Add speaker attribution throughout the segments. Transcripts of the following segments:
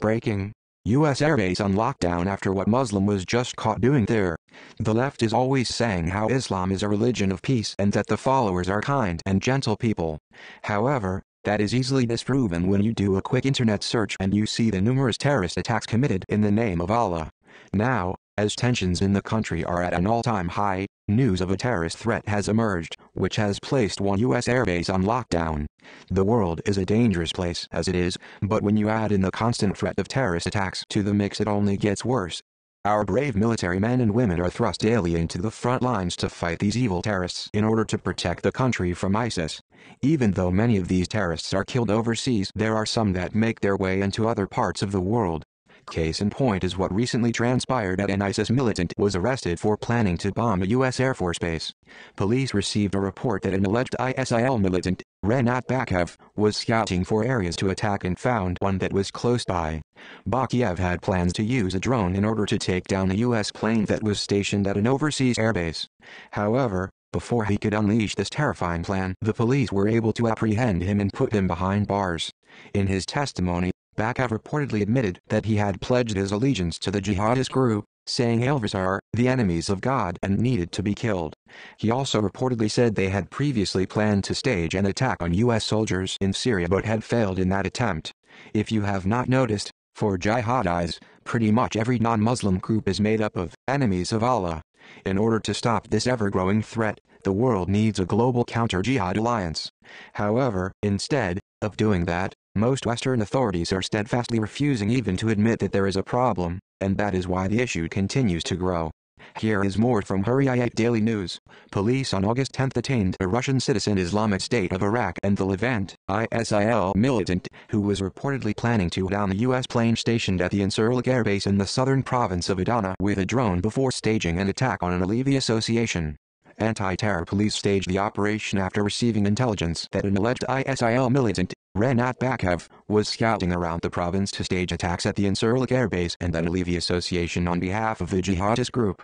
Speaker 1: Breaking. U.S. airbase on lockdown after what Muslim was just caught doing there. The left is always saying how Islam is a religion of peace and that the followers are kind and gentle people. However, that is easily disproven when you do a quick internet search and you see the numerous terrorist attacks committed in the name of Allah. Now, as tensions in the country are at an all-time high, news of a terrorist threat has emerged, which has placed one U.S. airbase on lockdown. The world is a dangerous place as it is, but when you add in the constant threat of terrorist attacks to the mix it only gets worse. Our brave military men and women are thrust daily into the front lines to fight these evil terrorists in order to protect the country from ISIS. Even though many of these terrorists are killed overseas there are some that make their way into other parts of the world. Case in point is what recently transpired at an ISIS militant was arrested for planning to bomb a U.S. Air Force base. Police received a report that an alleged ISIL militant, Renat Bakiev, was scouting for areas to attack and found one that was close by. Bakiev had plans to use a drone in order to take down a U.S. plane that was stationed at an overseas airbase. However, before he could unleash this terrifying plan, the police were able to apprehend him and put him behind bars. In his testimony, Bakov reportedly admitted that he had pledged his allegiance to the jihadist group, saying Elvers are the enemies of God and needed to be killed. He also reportedly said they had previously planned to stage an attack on U.S. soldiers in Syria but had failed in that attempt. If you have not noticed, for jihadis, pretty much every non-Muslim group is made up of enemies of Allah. In order to stop this ever-growing threat, the world needs a global counter-jihad alliance. However, instead of doing that, most Western authorities are steadfastly refusing even to admit that there is a problem, and that is why the issue continues to grow. Here is more from Hurriyet Daily News. Police on August 10 detained a Russian citizen Islamic State of Iraq and the Levant, ISIL militant, who was reportedly planning to down a U.S. plane stationed at the Incirlik Air Base in the southern province of Adana with a drone before staging an attack on an Alevi association anti-terror police staged the operation after receiving intelligence that an alleged ISIL militant, Renat Bakhev, was scouting around the province to stage attacks at the Incirlik airbase and the Alevi Association on behalf of the jihadist group.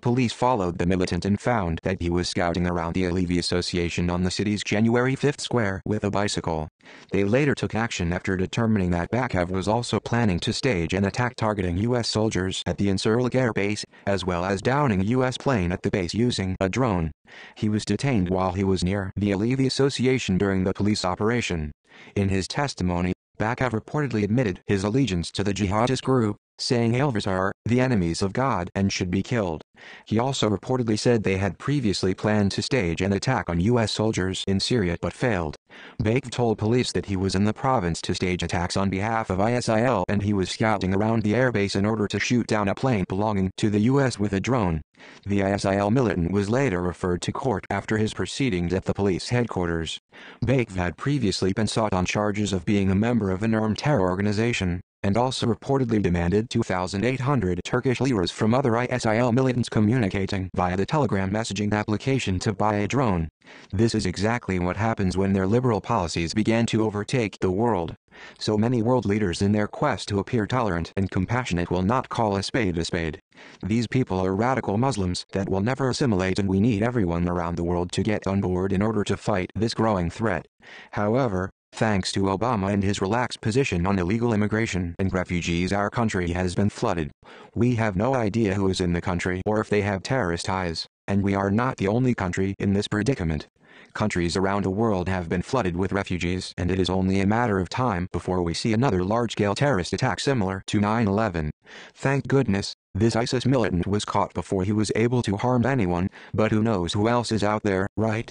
Speaker 1: Police followed the militant and found that he was scouting around the Alevi Association on the city's January 5th square with a bicycle. They later took action after determining that Bakov was also planning to stage an attack targeting U.S. soldiers at the Insurlik Air Base, as well as downing a U.S. plane at the base using a drone. He was detained while he was near the Alevi Association during the police operation. In his testimony, Bakov reportedly admitted his allegiance to the jihadist group, saying Alvars are the enemies of God and should be killed. He also reportedly said they had previously planned to stage an attack on U.S. soldiers in Syria but failed. Baik told police that he was in the province to stage attacks on behalf of ISIL and he was scouting around the airbase in order to shoot down a plane belonging to the U.S. with a drone. The ISIL militant was later referred to court after his proceedings at the police headquarters. Baik had previously been sought on charges of being a member of an armed terror organization and also reportedly demanded 2,800 Turkish liras from other ISIL militants communicating via the Telegram messaging application to buy a drone. This is exactly what happens when their liberal policies began to overtake the world. So many world leaders in their quest to appear tolerant and compassionate will not call a spade a spade. These people are radical Muslims that will never assimilate and we need everyone around the world to get on board in order to fight this growing threat. However, Thanks to Obama and his relaxed position on illegal immigration and refugees our country has been flooded. We have no idea who is in the country or if they have terrorist ties, and we are not the only country in this predicament. Countries around the world have been flooded with refugees and it is only a matter of time before we see another large-scale terrorist attack similar to 9-11. Thank goodness, this ISIS militant was caught before he was able to harm anyone, but who knows who else is out there, right?